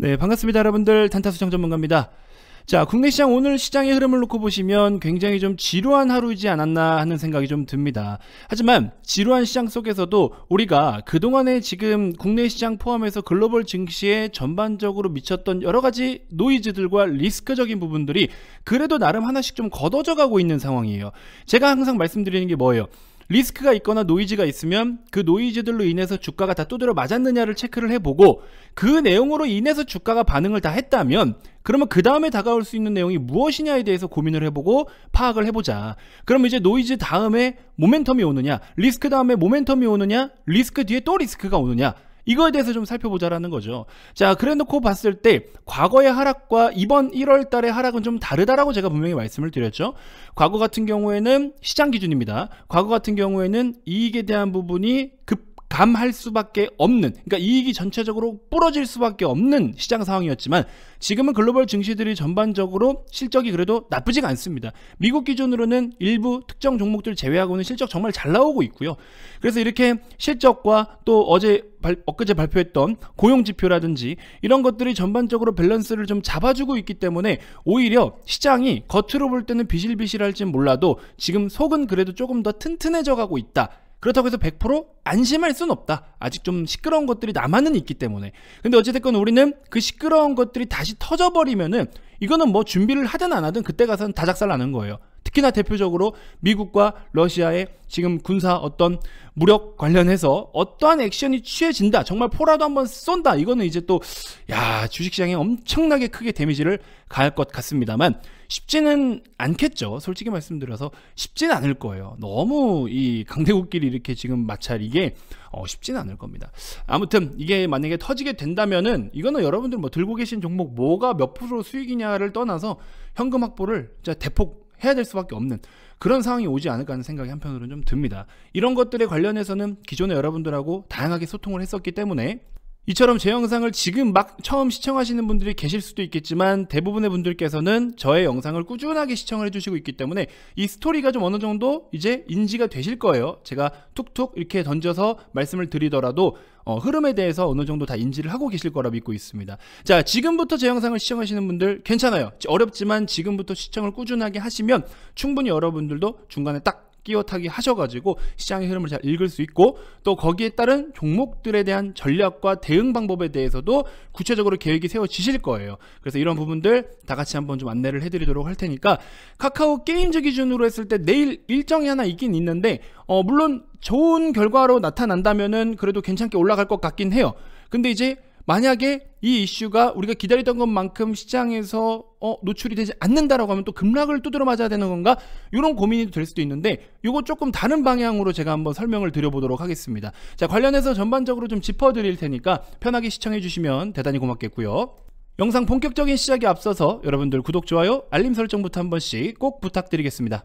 네, 반갑습니다, 여러분들. 탄타수정 전문가입니다. 자, 국내 시장 오늘 시장의 흐름을 놓고 보시면 굉장히 좀 지루한 하루이지 않았나 하는 생각이 좀 듭니다. 하지만 지루한 시장 속에서도 우리가 그동안에 지금 국내 시장 포함해서 글로벌 증시에 전반적으로 미쳤던 여러 가지 노이즈들과 리스크적인 부분들이 그래도 나름 하나씩 좀 걷어져 가고 있는 상황이에요. 제가 항상 말씀드리는 게 뭐예요? 리스크가 있거나 노이즈가 있으면 그 노이즈들로 인해서 주가가 다 두드려 맞았느냐를 체크를 해보고 그 내용으로 인해서 주가가 반응을 다 했다면 그러면 그 다음에 다가올 수 있는 내용이 무엇이냐에 대해서 고민을 해보고 파악을 해보자. 그럼 이제 노이즈 다음에 모멘텀이 오느냐, 리스크 다음에 모멘텀이 오느냐, 리스크 뒤에 또 리스크가 오느냐. 이거에 대해서 좀 살펴보자라는 거죠. 자, 그래놓고 봤을 때 과거의 하락과 이번 1월 달의 하락은 좀 다르다라고 제가 분명히 말씀을 드렸죠. 과거 같은 경우에는 시장 기준입니다. 과거 같은 경우에는 이익에 대한 부분이 급 감할 수밖에 없는 그러니까 이익이 전체적으로 부러질 수밖에 없는 시장 상황이었지만 지금은 글로벌 증시들이 전반적으로 실적이 그래도 나쁘지가 않습니다. 미국 기준으로는 일부 특정 종목들 제외하고는 실적 정말 잘 나오고 있고요. 그래서 이렇게 실적과 또 어제 발, 엊그제 발표했던 고용 지표라든지 이런 것들이 전반적으로 밸런스를 좀 잡아주고 있기 때문에 오히려 시장이 겉으로 볼 때는 비실비실할지 몰라도 지금 속은 그래도 조금 더 튼튼해져 가고 있다. 그렇다고 해서 100% 안심할 수는 없다. 아직 좀 시끄러운 것들이 남아는 있기 때문에. 근데 어찌됐건 우리는 그 시끄러운 것들이 다시 터져버리면은 이거는 뭐 준비를 하든 안 하든 그때 가서는 다작살 나는 거예요. 특히나 대표적으로 미국과 러시아의 지금 군사 어떤 무력 관련해서 어떠한 액션이 취해진다. 정말 포라도 한번 쏜다. 이거는 이제 또, 야, 주식시장에 엄청나게 크게 데미지를 가할 것 같습니다만 쉽지는 않겠죠. 솔직히 말씀드려서 쉽지는 않을 거예요. 너무 이 강대국끼리 이렇게 지금 마찰 이게 어, 쉽지는 않을 겁니다. 아무튼 이게 만약에 터지게 된다면은 이거는 여러분들 뭐 들고 계신 종목 뭐가 몇 프로 수익이냐를 떠나서 현금 확보를 진짜 대폭 해야 될 수밖에 없는 그런 상황이 오지 않을까 하는 생각이 한편으로는 좀 듭니다. 이런 것들에 관련해서는 기존에 여러분들하고 다양하게 소통을 했었기 때문에 이처럼 제 영상을 지금 막 처음 시청하시는 분들이 계실 수도 있겠지만 대부분의 분들께서는 저의 영상을 꾸준하게 시청을 해주시고 있기 때문에 이 스토리가 좀 어느 정도 이제 인지가 되실 거예요. 제가 툭툭 이렇게 던져서 말씀을 드리더라도 어, 흐름에 대해서 어느 정도 다 인지를 하고 계실 거라 믿고 있습니다. 자, 지금부터 제 영상을 시청하시는 분들 괜찮아요. 어렵지만 지금부터 시청을 꾸준하게 하시면 충분히 여러분들도 중간에 딱 끼워타기 하셔가지고 시장의 흐름을 잘 읽을 수 있고 또 거기에 따른 종목들에 대한 전략과 대응 방법에 대해서도 구체적으로 계획이 세워지실 거예요. 그래서 이런 부분들 다 같이 한번 좀 안내를 해드리도록 할 테니까 카카오 게임즈 기준으로 했을 때 내일 일정이 하나 있긴 있는데 어 물론 좋은 결과로 나타난다면은 그래도 괜찮게 올라갈 것 같긴 해요. 근데 이제 만약에 이 이슈가 우리가 기다리던 것만큼 시장에서 어, 노출이 되지 않는다라고 하면 또 급락을 두드려 맞아야 되는 건가? 이런 고민이 될 수도 있는데 이거 조금 다른 방향으로 제가 한번 설명을 드려보도록 하겠습니다. 자 관련해서 전반적으로 좀 짚어드릴 테니까 편하게 시청해 주시면 대단히 고맙겠고요. 영상 본격적인 시작에 앞서서 여러분들 구독, 좋아요, 알림 설정부터 한 번씩 꼭 부탁드리겠습니다.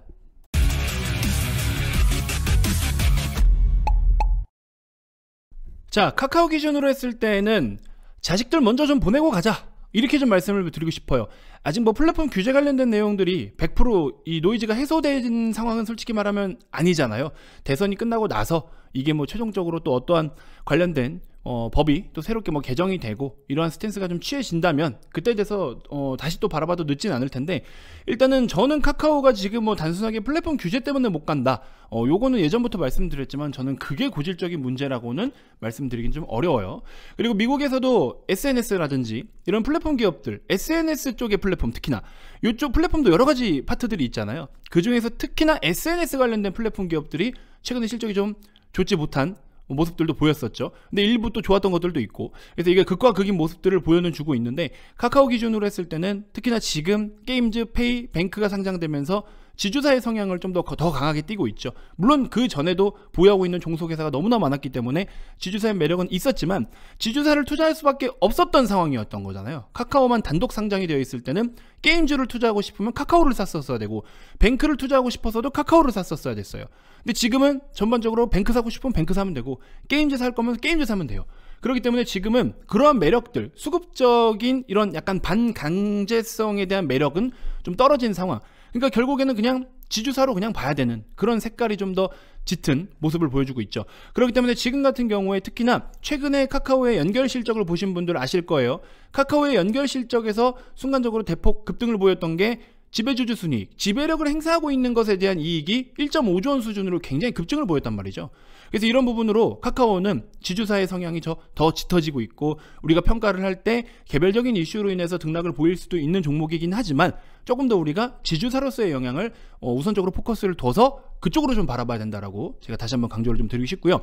자 카카오 기준으로 했을 때는 자식들 먼저 좀 보내고 가자. 이렇게 좀 말씀을 드리고 싶어요. 아직 뭐 플랫폼 규제 관련된 내용들이 100%이 노이즈가 해소된 상황은 솔직히 말하면 아니잖아요. 대선이 끝나고 나서 이게 뭐 최종적으로 또 어떠한 관련된 어, 법이 또 새롭게 뭐 개정이 되고 이러한 스탠스가 좀 취해진다면 그때 돼서 어, 다시 또 바라봐도 늦진 않을 텐데 일단은 저는 카카오가 지금 뭐 단순하게 플랫폼 규제 때문에 못 간다 어, 요거는 예전부터 말씀드렸지만 저는 그게 고질적인 문제라고는 말씀드리긴 좀 어려워요 그리고 미국에서도 SNS라든지 이런 플랫폼 기업들 SNS 쪽에 플랫 폼 플랫폼 특히나 이쪽 플랫폼도 여러 가지 파트들이 있잖아요. 그 중에서 특히나 SNS 관련된 플랫폼 기업들이 최근에 실적이 좀 좋지 못한 모습들도 보였었죠. 근데 일부 또 좋았던 것들도 있고. 그래서 이게 극과 극인 모습들을 보여 주고 있는데 카카오 기준으로 했을 때는 특히나 지금 게임즈 페이 뱅크가 상장되면서 지주사의 성향을 좀 더 더 강하게 띄고 있죠. 물론 그 전에도 보유하고 있는 종속회사가 너무나 많았기 때문에 지주사의 매력은 있었지만 지주사를 투자할 수밖에 없었던 상황이었던 거잖아요. 카카오만 단독 상장이 되어 있을 때는 게임즈를 투자하고 싶으면 카카오를 샀었어야 되고 뱅크를 투자하고 싶어서도 카카오를 샀었어야 됐어요. 근데 지금은 전반적으로 뱅크 사고 싶으면 뱅크 사면 되고 게임즈 살 거면 게임즈 사면 돼요. 그렇기 때문에 지금은 그러한 매력들, 수급적인 이런 약간 반강제성에 대한 매력은 좀 떨어진 상황. 그러니까 결국에는 그냥 지주사로 그냥 봐야 되는 그런 색깔이 좀 더 짙은 모습을 보여주고 있죠. 그렇기 때문에 지금 같은 경우에 특히나 최근에 카카오의 연결 실적을 보신 분들 아실 거예요. 카카오의 연결 실적에서 순간적으로 대폭 급등을 보였던 게 지배주주 순위 지배력을 행사하고 있는 것에 대한 이익이 1.5조 원 수준으로 굉장히 급증을 보였단 말이죠. 그래서 이런 부분으로 카카오는 지주사의 성향이 더 짙어지고 있고 우리가 평가를 할 때 개별적인 이슈로 인해서 등락을 보일 수도 있는 종목이긴 하지만 조금 더 우리가 지주사로서의 영향을 어, 우선적으로 포커스를 둬서 그쪽으로 좀 바라봐야 된다라고 제가 다시 한번 강조를 좀 드리고 싶고요.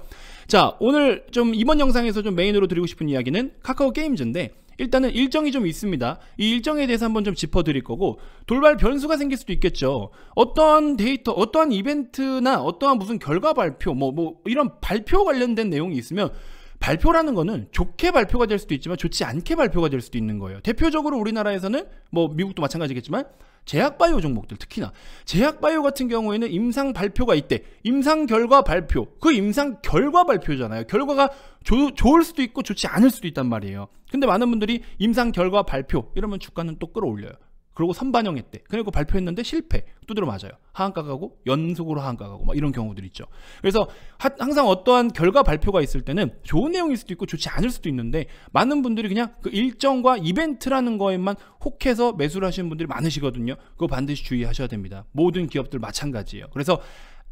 자, 오늘 좀 이번 영상에서 좀 메인으로 드리고 싶은 이야기는 카카오 게임즈인데 일단은 일정이 좀 있습니다. 이 일정에 대해서 한번 좀 짚어드릴 거고 돌발 변수가 생길 수도 있겠죠. 어떠한 데이터, 어떠한 이벤트나 어떠한 무슨 결과 발표, 뭐, 뭐 이런 발표 관련된 내용이 있으면 발표라는 거는 좋게 발표가 될 수도 있지만 좋지 않게 발표가 될 수도 있는 거예요. 대표적으로 우리나라에서는 뭐 미국도 마찬가지겠지만 제약바이오 종목들 특히나 제약바이오 같은 경우에는 임상 발표가 있대 임상 결과 발표 그 임상 결과 발표잖아요 결과가 조, 좋을 수도 있고 좋지 않을 수도 있단 말이에요 근데 많은 분들이 임상 결과 발표 이러면 주가는 또 끌어올려요 그리고 선반영했대. 그리고 발표했는데 실패. 두드려 맞아요. 하한가 가고 연속으로 하한가 가고 막 이런 경우들 있죠. 그래서 하, 항상 어떠한 결과 발표가 있을 때는 좋은 내용일 수도 있고 좋지 않을 수도 있는데 많은 분들이 그냥 그 일정과 이벤트라는 거에만 혹해서 매수를 하시는 분들이 많으시거든요. 그거 반드시 주의하셔야 됩니다. 모든 기업들 마찬가지예요. 그래서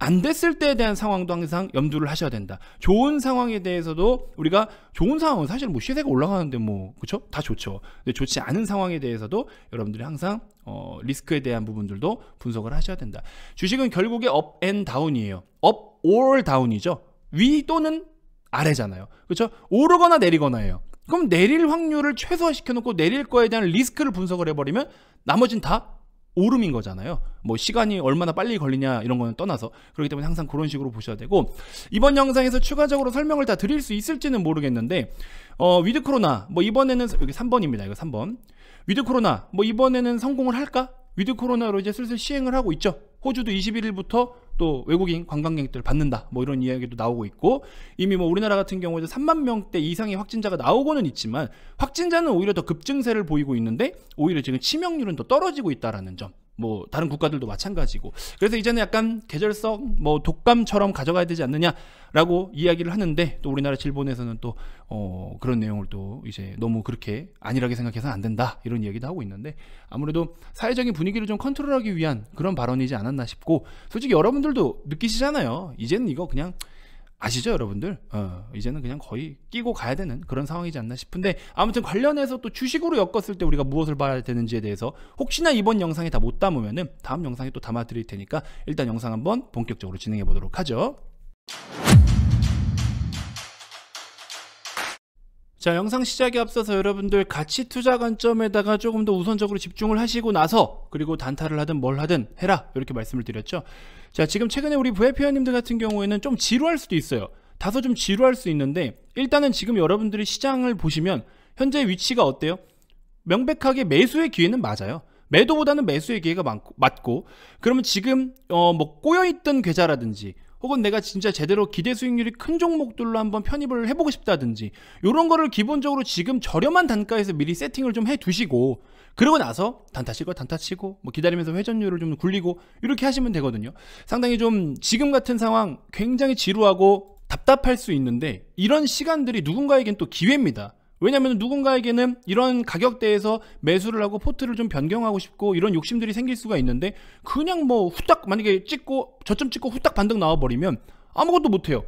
안 됐을 때에 대한 상황도 항상 염두를 하셔야 된다. 좋은 상황에 대해서도 우리가 좋은 상황은 사실 뭐 시세가 올라가는데 뭐그쵸다 좋죠. 근데 좋지 않은 상황에 대해서도 여러분들이 항상 어, 리스크에 대한 부분들도 분석을 하셔야 된다. 주식은 결국에 업앤 다운이에요. 업 or 다운이죠. 위 또는 아래잖아요. 그쵸 오르거나 내리거나예요. 그럼 내릴 확률을 최소화시켜 놓고 내릴 거에 대한 리스크를 분석을 해 버리면 나머진 다 오름인 거잖아요. 뭐 시간이 얼마나 빨리 걸리냐 이런 거는 떠나서 그렇기 때문에 항상 그런 식으로 보셔야 되고 이번 영상에서 추가적으로 설명을 다 드릴 수 있을지는 모르겠는데 어 위드 코로나 뭐 이번에는 여기 3번입니다. 이거 3번. 위드 코로나 뭐 이번에는 성공을 할까? 위드 코로나로 이제 슬슬 시행을 하고 있죠. 호주도 21일부터 또 외국인 관광객들 받는다 뭐 이런 이야기도 나오고 있고 이미 뭐 우리나라 같은 경우에도 3만 명대 이상의 확진자가 나오고는 있지만 확진자는 오히려 더 급증세를 보이고 있는데 오히려 지금 치명률은 더 떨어지고 있다라는 점뭐 다른 국가들도 마찬가지고 그래서 이제는 약간 계절성 뭐 독감처럼 가져가야 되지 않느냐라고 이야기를 하는데 또 우리나라 질본에서는 또어 그런 내용을 또 이제 너무 그렇게 안일하게 생각해서는 안 된다 이런 이야기도 하고 있는데 아무래도 사회적인 분위기를 좀 컨트롤하기 위한 그런 발언이지 않았나 싶고 솔직히 여러분들도 느끼시잖아요 이제는 이거 그냥 아시죠, 여러분들? 어, 이제는 그냥 거의 끼고 가야 되는 그런 상황이지 않나 싶은데 아무튼 관련해서 또 주식으로 엮었을 때 우리가 무엇을 봐야 되는지에 대해서 혹시나 이번 영상에 다 못 담으면은 다음 영상에 또 담아 드릴 테니까 일단 영상 한번 본격적으로 진행해 보도록 하죠. 자 영상 시작에 앞서서 여러분들 가치 투자 관점에다가 조금 더 우선적으로 집중을 하시고 나서 그리고 단타를 하든 뭘 하든 해라 이렇게 말씀을 드렸죠 자 지금 최근에 우리 부회회원님들 같은 경우에는 좀 지루할 수도 있어요 다소 좀 지루할 수 있는데 일단은 지금 여러분들이 시장을 보시면 현재 위치가 어때요? 명백하게 매수의 기회는 맞아요 매도보다는 매수의 기회가 많고, 맞고 그러면 지금 어뭐 꼬여있던 계좌라든지 혹은 내가 진짜 제대로 기대 수익률이 큰 종목들로 한번 편입을 해보고 싶다든지 이런 거를 기본적으로 지금 저렴한 단가에서 미리 세팅을 좀 해두시고 그러고 나서 단타 치고 단타 치고 뭐 기다리면서 회전율을 좀 굴리고 이렇게 하시면 되거든요 상당히 좀 지금 같은 상황 굉장히 지루하고 답답할 수 있는데 이런 시간들이 누군가에겐 또 기회입니다 왜냐면 누군가에게는 이런 가격대에서 매수를 하고 포트를 좀 변경하고 싶고 이런 욕심들이 생길 수가 있는데 그냥 뭐 후딱 만약에 찍고 저점 찍고 후딱 반등 나와버리면 아무것도 못해요.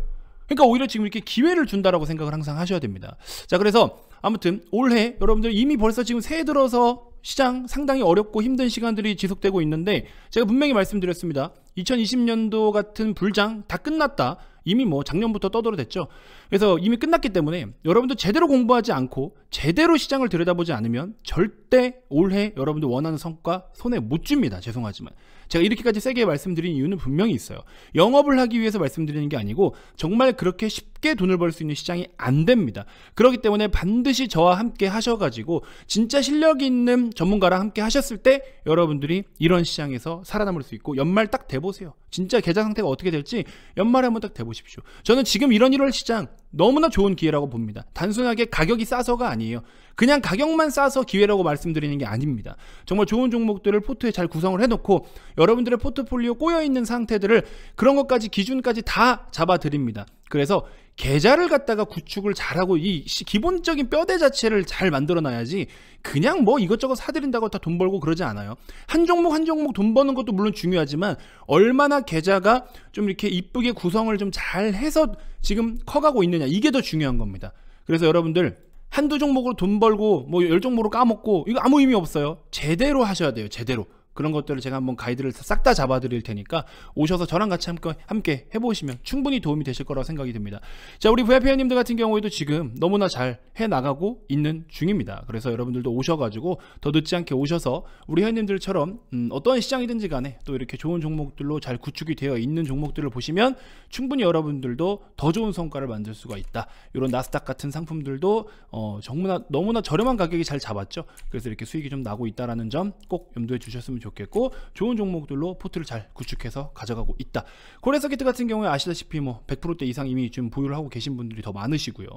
그러니까 오히려 지금 이렇게 기회를 준다라고 생각을 항상 하셔야 됩니다. 자 그래서 아무튼 올해 여러분들 이미 벌써 지금 새해 들어서 시장 상당히 어렵고 힘든 시간들이 지속되고 있는데 제가 분명히 말씀드렸습니다. 2020년도 같은 불장 다 끝났다. 이미 뭐 작년부터 떠들어댔죠. 그래서 이미 끝났기 때문에 여러분들 제대로 공부하지 않고 제대로 시장을 들여다보지 않으면 절대 올해 여러분들 원하는 성과 손에 못 줍니다. 죄송하지만. 제가 이렇게까지 세게 말씀드린 이유는 분명히 있어요. 영업을 하기 위해서 말씀드리는 게 아니고 정말 그렇게 쉽게 돈을 벌 수 있는 시장이 안 됩니다. 그렇기 때문에 반드시 저와 함께 하셔가지고 진짜 실력 있는 전문가랑 함께 하셨을 때 여러분들이 이런 시장에서 살아남을 수 있고 연말 딱 대보세요. 진짜 계좌 상태가 어떻게 될지 연말에 한번 딱 대보세요. 보십시오. 저는 지금 이런 1월 시장 너무나 좋은 기회라고 봅니다. 단순하게 가격이 싸서가 아니에요. 그냥 가격만 싸서 기회라고 말씀드리는 게 아닙니다. 정말 좋은 종목들을 포트에 잘 구성을 해놓고 여러분들의 포트폴리오 꼬여있는 상태들을 그런 것까지 기준까지 다 잡아드립니다. 그래서 계좌를 갖다가 구축을 잘하고 이 기본적인 뼈대 자체를 잘 만들어 놔야지 그냥 뭐 이것저것 사들인다고 다 돈 벌고 그러지 않아요. 한 종목 한 종목 돈 버는 것도 물론 중요하지만 얼마나 계좌가 좀 이렇게 이쁘게 구성을 좀 잘 해서 지금 커가고 있느냐 이게 더 중요한 겁니다. 그래서 여러분들 한두 종목으로 돈 벌고 뭐 열 종목으로 까먹고 이거 아무 의미 없어요. 제대로 하셔야 돼요. 제대로. 그런 것들을 제가 한번 가이드를 싹 다 잡아 드릴 테니까 오셔서 저랑 같이 함께, 함께 해보시면 충분히 도움이 되실 거라고 생각이 듭니다 자 우리 VIP 회원님들 같은 경우에도 지금 너무나 잘 해나가고 있는 중입니다 그래서 여러분들도 오셔가지고 더 늦지 않게 오셔서 우리 회원님들처럼 음, 어떤 시장이든지 간에 또 이렇게 좋은 종목들로 잘 구축이 되어 있는 종목들을 보시면 충분히 여러분들도 더 좋은 성과를 만들 수가 있다 이런 나스닥 같은 상품들도 어, 정무 너무나 저렴한 가격이 잘 잡았죠 그래서 이렇게 수익이 좀 나고 있다는 점 꼭 염두에 주셨으면 좋겠고 좋은 종목들로 포트를 잘 구축해서 가져가고 있다. 고레서키트 같은 경우에 아시다시피 뭐 100%대 이상 이미 지금 보유를 하고 계신 분들이 더 많으시고요.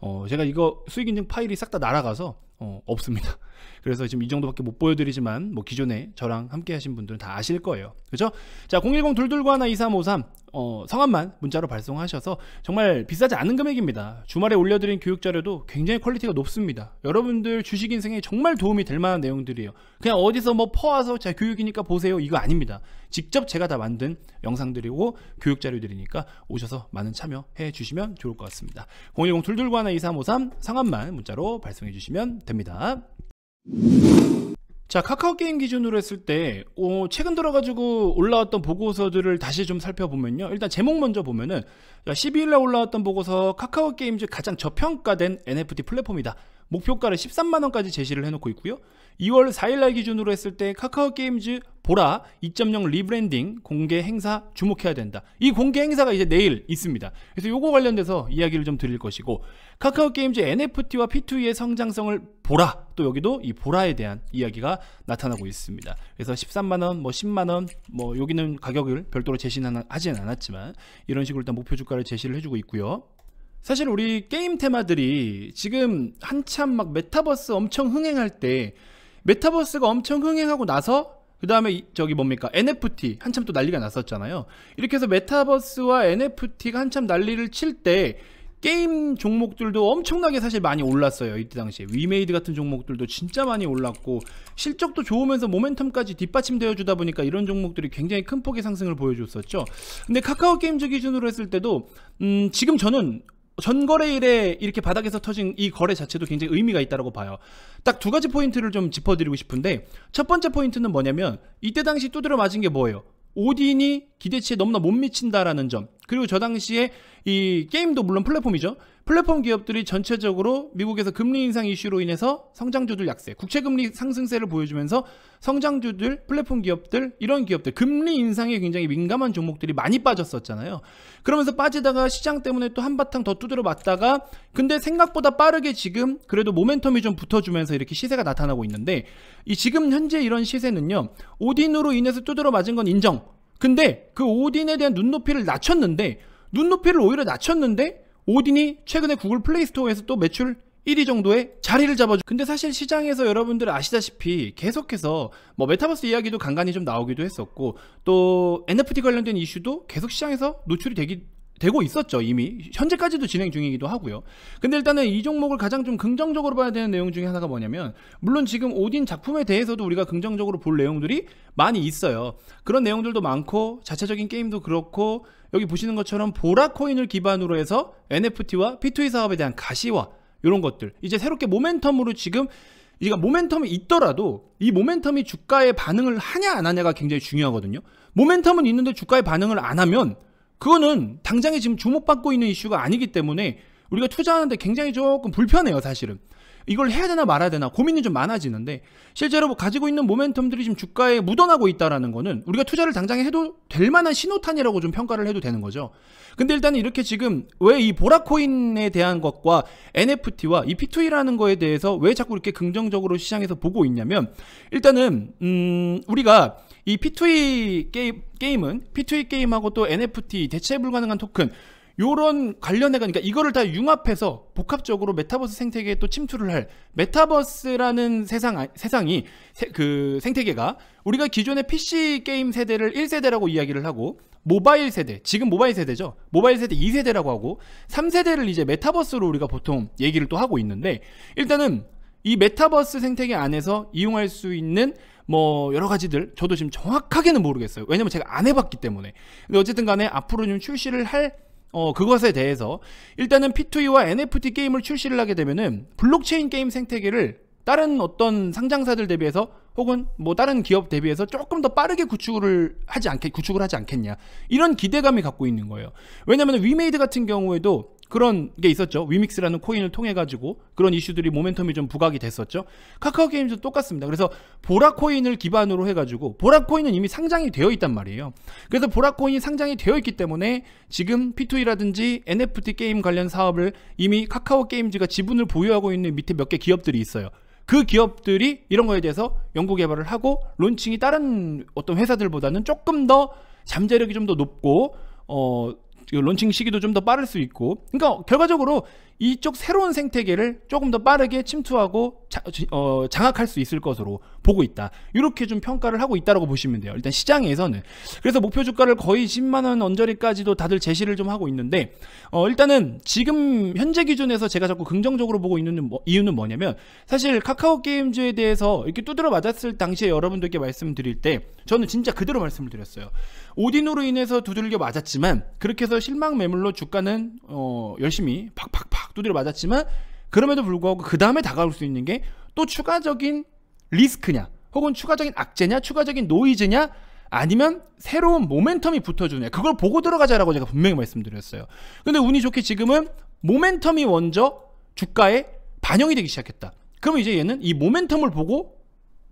어, 제가 이거 수익인증 파일이 싹 다 날아가서 어, 없습니다. 그래서 지금 이 정도밖에 못 보여드리지만 뭐 기존에 저랑 함께 하신 분들은 다 아실 거예요. 그렇죠? 자010-229-2353 어, 성함만 문자로 발송하셔서 정말 비싸지 않은 금액입니다. 주말에 올려드린 교육 자료도 굉장히 퀄리티가 높습니다. 여러분들 주식 인생에 정말 도움이 될 만한 내용들이에요. 그냥 어디서 뭐 퍼와서 자 교육이니까 보세요 이거 아닙니다. 직접 제가 다 만든 영상들이고 교육 자료들이니까 오셔서 많은 참여해 주시면 좋을 것 같습니다. 010 2 2 1 2353 상한만 문자로 발송해 주시면 됩니다. 자 카카오 게임 기준으로 했을 때 어, 최근 들어가지고 올라왔던 보고서들을 다시 좀 살펴보면요 일단 제목 먼저 보면은 12일날 올라왔던 보고서 카카오 게임즈 가장 저평가된 NFT 플랫폼이다 목표가를 13만 원까지 제시를 해놓고 있고요. 2월 4일날 기준으로 했을 때 카카오 게임즈 보라 2.0 리브랜딩 공개 행사 주목해야 된다. 이 공개 행사가 이제 내일 있습니다. 그래서 요거 관련돼서 이야기를 좀 드릴 것이고 카카오 게임즈 NFT와 P2E의 성장성을 보라 또 여기도 이 보라에 대한 이야기가 나타나고 있습니다. 그래서 13만 원, 뭐 10만 원, 뭐 여기는 가격을 별도로 제시는 하진 않았지만 이런 식으로 일단 목표 주가를 제시를 해주고 있고요. 사실 우리 게임 테마들이 지금 한참 막 메타버스 엄청 흥행할 때 메타버스가 엄청 흥행하고 나서 그 다음에 저기 뭡니까 NFT 한참 또 난리가 났었잖아요 이렇게 해서 메타버스와 NFT가 한참 난리를 칠 때 게임 종목들도 엄청나게 사실 많이 올랐어요 이때 당시에 위메이드 같은 종목들도 진짜 많이 올랐고 실적도 좋으면서 모멘텀까지 뒷받침되어 주다 보니까 이런 종목들이 굉장히 큰 폭의 상승을 보여줬었죠 근데 카카오 게임즈 기준으로 했을 때도 음 지금 저는 전거래일에 이렇게 바닥에서 터진 이 거래 자체도 굉장히 의미가 있다고 봐요. 딱 두 가지 포인트를 좀 짚어드리고 싶은데 첫 번째 포인트는 뭐냐면 이때 당시 두드려 맞은 게 뭐예요? 오딘이 기대치에 너무나 못 미친다라는 점. 그리고 저 당시에 이 게임도 물론 플랫폼이죠. 플랫폼 기업들이 전체적으로 미국에서 금리 인상 이슈로 인해서 성장주들 약세, 국채 금리 상승세를 보여주면서 성장주들, 플랫폼 기업들 이런 기업들 금리 인상에 굉장히 민감한 종목들이 많이 빠졌었잖아요. 그러면서 빠지다가 시장 때문에 또 한바탕 더 두드려 맞다가 근데 생각보다 빠르게 지금 그래도 모멘텀이 좀 붙어주면서 이렇게 시세가 나타나고 있는데 이 지금 현재 이런 시세는요. 오딘으로 인해서 두드려 맞은 건 인정. 근데 그 오딘에 대한 눈높이를 낮췄는데 눈높이를 오히려 낮췄는데 오딘이 최근에 구글 플레이스토어에서 또 매출 1위 정도의 자리를 잡아주 근데 사실 시장에서 여러분들 아시다시피 계속해서 뭐 메타버스 이야기도 간간히 좀 나오기도 했었고 또 NFT 관련된 이슈도 계속 시장에서 노출이 되기 되고 있었죠 이미 현재까지도 진행 중이기도 하고요 근데 일단은 이 종목을 가장 좀 긍정적으로 봐야 되는 내용 중에 하나가 뭐냐면 물론 지금 오딘 작품에 대해서도 우리가 긍정적으로 볼 내용들이 많이 있어요 그런 내용들도 많고 자체적인 게임도 그렇고 여기 보시는 것처럼 보라코인을 기반으로 해서 NFT와 P2E 사업에 대한 가시화 이런 것들 이제 새롭게 모멘텀으로 지금 이러 모멘텀이 있더라도 이 모멘텀이 주가에 반응을 하냐 안 하냐가 굉장히 중요하거든요 모멘텀은 있는데 주가에 반응을 안 하면 그거는 당장에 지금 주목받고 있는 이슈가 아니기 때문에 우리가 투자하는데 굉장히 조금 불편해요, 사실은. 이걸 해야 되나 말아야 되나 고민이 좀 많아지는데 실제로 뭐 가지고 있는 모멘텀들이 지금 주가에 묻어나고 있다라는 거는 우리가 투자를 당장 해도 될 만한 신호탄이라고 좀 평가를 해도 되는 거죠. 근데 일단 이렇게 지금 왜 이 보라코인에 대한 것과 NFT와 이 P2E라는 거에 대해서 왜 자꾸 이렇게 긍정적으로 시장에서 보고 있냐면 일단은 음 우리가 이 P2E 게임, 게임은 P2E 게임하고 또 NFT 대체 불가능한 토큰 요런 관련해가 니까 그러니까 이거를 다 융합해서 복합적으로 메타버스 생태계에 또 침투를 할 메타버스라는 세상 아, 세상이 세, 그 생태계가 우리가 기존의 PC 게임 세대를 1세대라고 이야기를 하고 모바일 세대 지금 모바일 세대죠 모바일 세대 2세대라고 하고 3세대를 이제 메타버스로 우리가 보통 얘기를 또 하고 있는데 일단은 이 메타버스 생태계 안에서 이용할 수 있는 뭐 여러 가지들 저도 지금 정확하게는 모르겠어요. 왜냐면 제가 안 해봤기 때문에. 근데 어쨌든 간에 앞으로 좀 출시를 할 어, 그것에 대해서 일단은 P2E와 NFT 게임을 출시를 하게 되면은 블록체인 게임 생태계를 다른 어떤 상장사들 대비해서 혹은 뭐 다른 기업 대비해서 조금 더 빠르게 구축을 하지 않겠 구축을 하지 않겠냐 이런 기대감이 갖고 있는 거예요. 왜냐하면 위메이드 같은 경우에도 그런 게 있었죠. 위믹스라는 코인을 통해 가지고 그런 이슈들이 모멘텀이 좀 부각이 됐었죠. 카카오 게임도 똑같습니다. 그래서 보라 코인을 기반으로 해 가지고 보라 코인은 이미 상장이 되어 있단 말이에요. 그래서 보라 코인이 상장이 되어 있기 때문에 지금 P2E라든지 NFT 게임 관련 사업을 이미 카카오 게임즈가 지분을 보유하고 있는 밑에 몇 개 기업들이 있어요. 그 기업들이 이런 거에 대해서 연구 개발을 하고 론칭이 다른 어떤 회사들보다는 조금 더 잠재력이 좀 더 높고 어 론칭 시기도 좀 더 빠를 수 있고 그러니까 결과적으로 이쪽 새로운 생태계를 조금 더 빠르게 침투하고 자, 어, 장악할 수 있을 것으로 보고 있다. 이렇게 좀 평가를 하고 있다라고 보시면 돼요. 일단 시장에서는 그래서 목표 주가를 거의 10만 원 언저리까지도 다들 제시를 좀 하고 있는데 어, 일단은 지금 현재 기준에서 제가 자꾸 긍정적으로 보고 있는 뭐, 이유는 뭐냐면 사실 카카오 게임즈에 대해서 이렇게 두드려 맞았을 당시에 여러분들께 말씀드릴 때 저는 진짜 그대로 말씀을 드렸어요. 오디노로 인해서 두들겨 맞았지만 그렇게 해서 실망 매물로 주가는 어, 열심히 팍팍팍 두드려 맞았지만 그럼에도 불구하고 그 다음에 다가올 수 있는 게 또 추가적인 리스크냐, 혹은 추가적인 악재냐, 추가적인 노이즈냐, 아니면 새로운 모멘텀이 붙어주냐. 그걸 보고 들어가자라고 제가 분명히 말씀드렸어요. 근데 운이 좋게 지금은 모멘텀이 먼저 주가에 반영이 되기 시작했다. 그럼 이제 얘는 이 모멘텀을 보고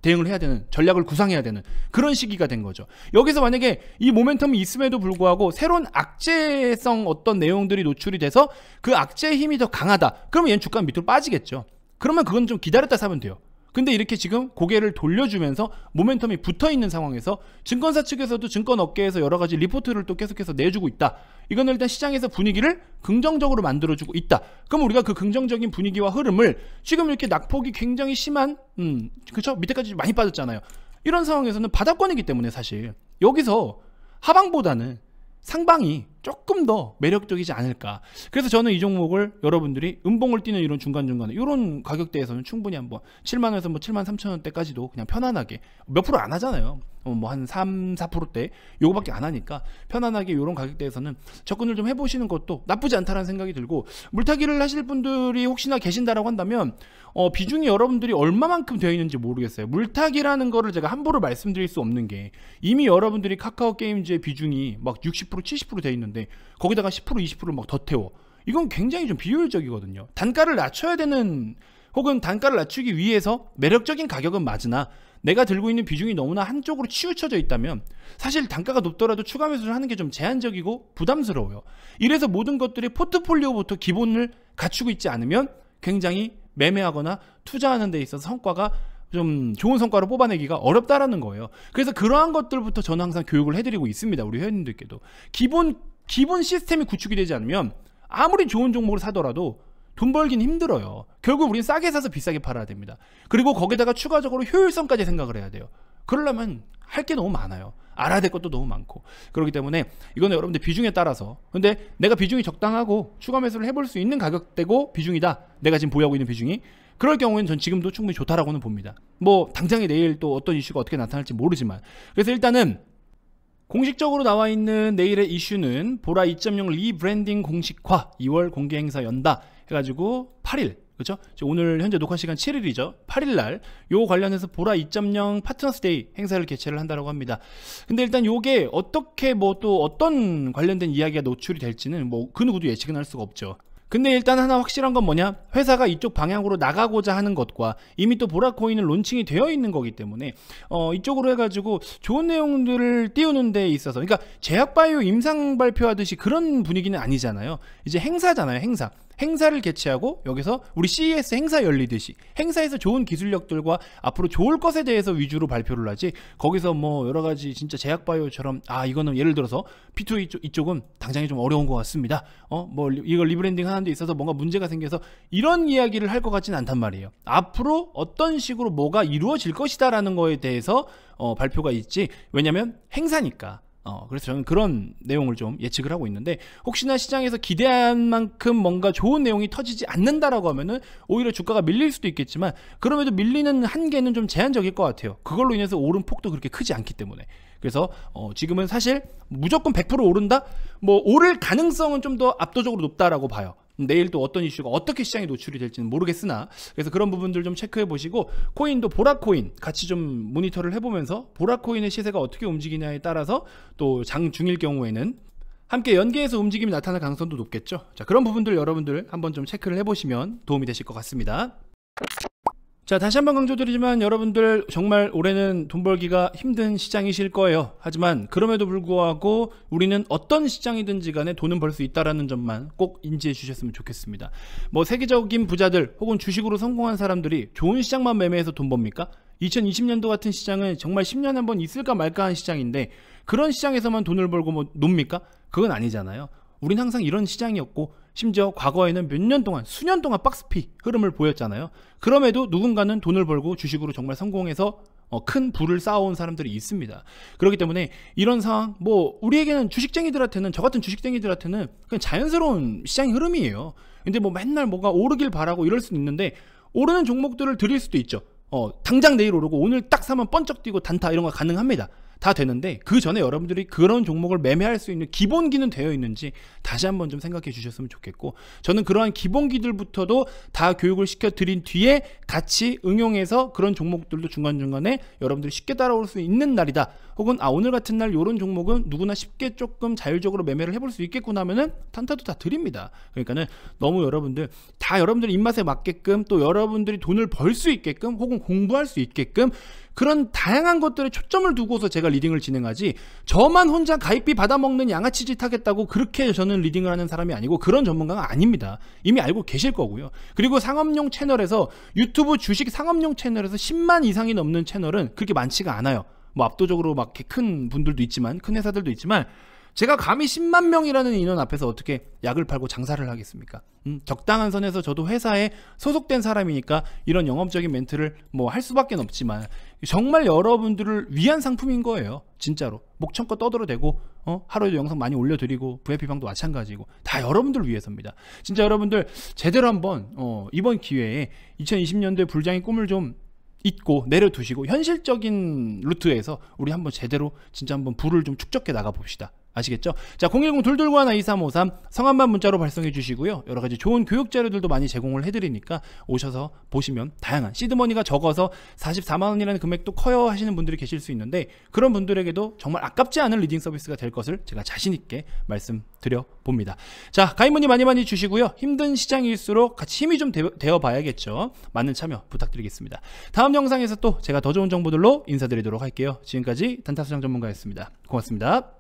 대응을 해야 되는 전략을 구상해야 되는 그런 시기가 된 거죠. 여기서 만약에 이 모멘텀이 있음에도 불구하고 새로운 악재성 어떤 내용들이 노출이 돼서 그 악재의 힘이 더 강하다. 그러면 얘는 주가 밑으로 빠지겠죠. 그러면 그건 좀 기다렸다 사면 돼요. 근데 이렇게 지금 고개를 돌려주면서 모멘텀이 붙어 있는 상황에서 증권사 측에서도 증권 업계에서 여러 가지 리포트를 또 계속해서 내주고 있다. 이건 일단 시장에서 분위기를 긍정적으로 만들어주고 있다. 그럼 우리가 그 긍정적인 분위기와 흐름을 지금 이렇게 낙폭이 굉장히 심한, 음, 그쵸? 밑에까지 많이 빠졌잖아요. 이런 상황에서는 바닥권이기 때문에 사실 여기서 하방보다는 상방이 조금 더 매력적이지 않을까. 그래서 저는 이 종목을 여러분들이 음봉을 뛰는 이런 중간중간에 이런 가격대에서는 충분히 한번 7만원에서 뭐 7만 3천원대까지도 그냥 편안하게 몇 프로 안 하잖아요. 뭐 한 3, 4%대 요거밖에 안 하니까 편안하게 요런 가격대에서는 접근을 좀 해보시는 것도 나쁘지 않다라는 생각이 들고 물타기를 하실 분들이 혹시나 계신다라고 한다면 어 비중이 여러분들이 얼마만큼 되어 있는지 모르겠어요. 물타기라는 거를 제가 함부로 말씀드릴 수 없는 게 이미 여러분들이 카카오 게임즈의 비중이 막 60% 70% 되어 있는 있는데 거기다가 10% 2 0 막 더 태워. 이건 굉장히 좀 비효율적이거든요. 단가를 낮춰야 되는 혹은 단가를 낮추기 위해서 매력적인 가격은 맞으나 내가 들고 있는 비중이 너무나 한쪽으로 치우쳐져 있다면 사실 단가가 높더라도 추가 매수를 하는 게 좀 제한적이고 부담스러워요. 이래서 모든 것들이 포트폴리오부터 기본을 갖추고 있지 않으면 굉장히 매매하거나 투자하는 데 있어서 성과가 좀 좋은 성과로 뽑아내기가 어렵다라는 거예요. 그래서 그러한 것들부터 저는 항상 교육을 해드리고 있습니다. 우리 회원님들께도. 기본 기본 시스템이 구축이 되지 않으면 아무리 좋은 종목을 사더라도 돈 벌긴 힘들어요 결국 우린 싸게 사서 비싸게 팔아야 됩니다 그리고 거기다가 추가적으로 효율성까지 생각을 해야 돼요 그러려면 할 게 너무 많아요 알아야 될 것도 너무 많고 그렇기 때문에 이거는 여러분들 비중에 따라서 근데 내가 비중이 적당하고 추가 매수를 해볼 수 있는 가격대고 비중이다 내가 지금 보유하고 있는 비중이 그럴 경우에는 전 지금도 충분히 좋다라고는 봅니다 뭐 당장에 내일 또 어떤 이슈가 어떻게 나타날지 모르지만 그래서 일단은 공식적으로 나와 있는 내일의 이슈는 보라 2.0 리브랜딩 공식화 2월 공개 행사 연다 해가지고 8일 그렇죠? 오늘 현재 녹화 시간 7일이죠. 8일 날요 관련해서 보라 2.0 파트너스 데이 행사를 개최를 한다고 합니다. 근데 일단 요게 어떻게 뭐 또 어떤 관련된 이야기가 노출이 될지는 뭐 그 누구도 예측은 할 수가 없죠. 근데 일단 하나 확실한 건 뭐냐? 회사가 이쪽 방향으로 나가고자 하는 것과 이미 또 보라코인은 론칭이 되어 있는 거기 때문에 어, 이쪽으로 해가지고 좋은 내용들을 띄우는 데 있어서 그러니까 제약바이오 임상 발표하듯이 그런 분위기는 아니잖아요. 이제 행사잖아요, 행사. 행사를 개최하고 여기서 우리 CES 행사 열리듯이 행사에서 좋은 기술력들과 앞으로 좋을 것에 대해서 위주로 발표를 하지 거기서 뭐 여러 가지 진짜 제약 바이오처럼 아 이거는 예를 들어서 p 2 이쪽, 은 당장이 좀 어려운 것 같습니다. 어 뭐 이걸 리브랜딩 하는 데 있어서 뭔가 문제가 생겨서 이런 이야기를 할 것같진 않단 말이에요. 앞으로 어떤 식으로 뭐가 이루어질 것이다라는 거에 대해서 어, 발표가 있지 왜냐면 행사니까 어, 그래서 저는 그런 내용을 좀 예측을 하고 있는데 혹시나 시장에서 기대한 만큼 뭔가 좋은 내용이 터지지 않는다라고 하면은 오히려 주가가 밀릴 수도 있겠지만 그럼에도 밀리는 한계는 좀 제한적일 것 같아요. 그걸로 인해서 오른 폭도 그렇게 크지 않기 때문에 그래서 어, 지금은 사실 무조건 100% 오른다? 뭐 오를 가능성은 좀 더 압도적으로 높다라고 봐요. 내일 또 어떤 이슈가 어떻게 시장에 노출이 될지는 모르겠으나 그래서 그런 부분들 좀 체크해 보시고 코인도 보라코인 같이 좀 모니터를 해보면서 보라코인의 시세가 어떻게 움직이냐에 따라서 또 장 중일 경우에는 함께 연계해서 움직임이 나타날 가능성도 높겠죠. 자, 그런 부분들 여러분들 한번 좀 체크를 해보시면 도움이 되실 것 같습니다. 자 다시 한 번 강조드리지만 여러분들 정말 올해는 돈 벌기가 힘든 시장이실 거예요 하지만 그럼에도 불구하고 우리는 어떤 시장이든지 간에 돈은 벌 수 있다라는 점만 꼭 인지해 주셨으면 좋겠습니다 뭐 세계적인 부자들 혹은 주식으로 성공한 사람들이 좋은 시장만 매매해서 돈 법니까? 2020년도 같은 시장은 정말 10년 한 번 있을까 말까 한 시장인데 그런 시장에서만 돈을 벌고 뭐 놉니까? 그건 아니잖아요 우린 항상 이런 시장이었고 심지어 과거에는 몇 년 동안 수년 동안 박스피 흐름을 보였잖아요. 그럼에도 누군가는 돈을 벌고 주식으로 정말 성공해서 어, 큰 부를 쌓아온 사람들이 있습니다. 그렇기 때문에 이런 상황, 뭐, 우리에게는 주식쟁이들한테는, 저 같은 주식쟁이들한테는 그냥 자연스러운 시장의 흐름이에요. 근데 뭐 맨날 뭐가 오르길 바라고 이럴 수는 있는데, 오르는 종목들을 드릴 수도 있죠. 어, 당장 내일 오르고 오늘 딱 사면 번쩍 뛰고 단타 이런 거 가능합니다. 다 되는데 그 전에 여러분들이 그런 종목을 매매할 수 있는 기본기는 되어 있는지 다시 한번 좀 생각해 주셨으면 좋겠고 저는 그러한 기본기들부터도 다 교육을 시켜 드린 뒤에 같이 응용해서 그런 종목들도 중간중간에 여러분들이 쉽게 따라올 수 있는 날이다 혹은 아 오늘 같은 날 이런 종목은 누구나 쉽게 조금 자율적으로 매매를 해볼 수 있겠구나 하면은 탄타도 다 드립니다 그러니까는 너무 여러분들 다 여러분들 입맛에 맞게끔 또 여러분들이 돈을 벌 수 있게끔 혹은 공부할 수 있게끔 그런 다양한 것들에 초점을 두고서 제가 리딩을 진행하지 저만 혼자 가입비 받아먹는 양아치 짓 하겠다고 그렇게 저는 리딩을 하는 사람이 아니고 그런 전문가가 아닙니다. 이미 알고 계실 거고요. 그리고 상업용 채널에서 유튜브 주식 상업용 채널에서 10만 이상이 넘는 채널은 그렇게 많지가 않아요. 뭐 압도적으로 막 큰 분들도 있지만 큰 회사들도 있지만 제가 감히 10만 명이라는 인원 앞에서 어떻게 약을 팔고 장사를 하겠습니까? 음, 적당한 선에서 저도 회사에 소속된 사람이니까 이런 영업적인 멘트를 뭐 할 수밖에 없지만 정말 여러분들을 위한 상품인 거예요. 진짜로. 목청껏 떠들어 대고 어? 하루에도 영상 많이 올려드리고 VIP방도 마찬가지고 다 여러분들 을 위해서입니다. 진짜 여러분들 제대로 한번 어, 이번 기회에 2020년도에 불장의 꿈을 좀 잊고 내려두시고 현실적인 루트에서 우리 한번 제대로 진짜 한번 불을 좀 축적해 나가 봅시다. 아시겠죠? 자, 010-229-12353 성함만 문자로 발송해 주시고요. 여러 가지 좋은 교육 자료들도 많이 제공을 해드리니까 오셔서 보시면 다양한 시드머니가 적어서 44만 원이라는 금액도 커요 하시는 분들이 계실 수 있는데 그런 분들에게도 정말 아깝지 않은 리딩 서비스가 될 것을 제가 자신 있게 말씀드려 봅니다. 자, 가입문의 많이 많이 주시고요. 힘든 시장일수록 같이 힘이 좀 되어 봐야겠죠. 많은 참여 부탁드리겠습니다. 다음 영상에서 또 제가 더 좋은 정보들로 인사드리도록 할게요. 지금까지 단타수장 전문가였습니다. 고맙습니다.